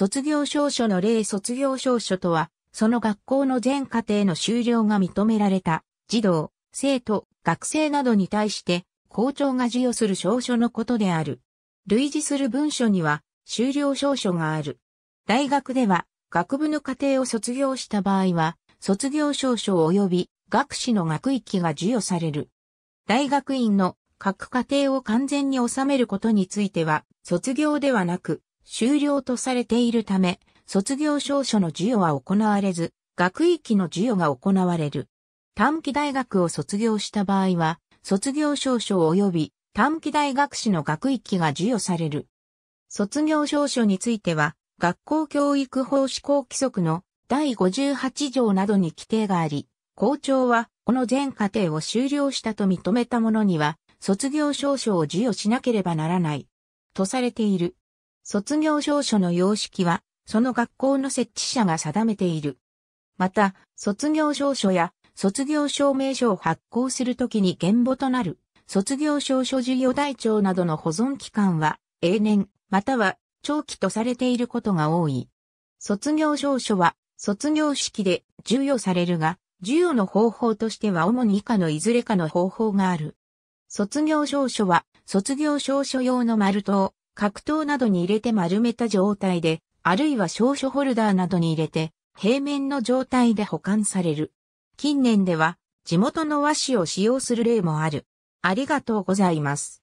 卒業証書の例卒業証書とは、その学校の全課程の修了が認められた児童、生徒、学生などに対して校長が授与する証書のことである。類似する文書には修了証書がある。大学では学部の課程を卒業した場合は卒業証書及び学士の学域が授与される。大学院の各課程を完全に収めることについては卒業ではなく終了とされているため、卒業証書の授与は行われず、学位の授与が行われる。短期大学を卒業した場合は、卒業証書及び短期大学士の学位が授与される。卒業証書については、学校教育法施行規則の第58条などに規定があり、校長はこの全課程を終了したと認めた者には、卒業証書を授与しなければならない、とされている。卒業証書の様式は、その学校の設置者が定めている。また、卒業証書や卒業証明書を発行するときに原簿となる、卒業証書事業台帳などの保存期間は、永年、または長期とされていることが多い。卒業証書は、卒業式で授与されるが、授与の方法としては主に以下のいずれかの方法がある。卒業証書は、卒業証書用の丸等、格闘などに入れて丸めた状態で、あるいは証書ホルダーなどに入れて、平面の状態で保管される。近年では、地元の和紙を使用する例もある。ありがとうございます。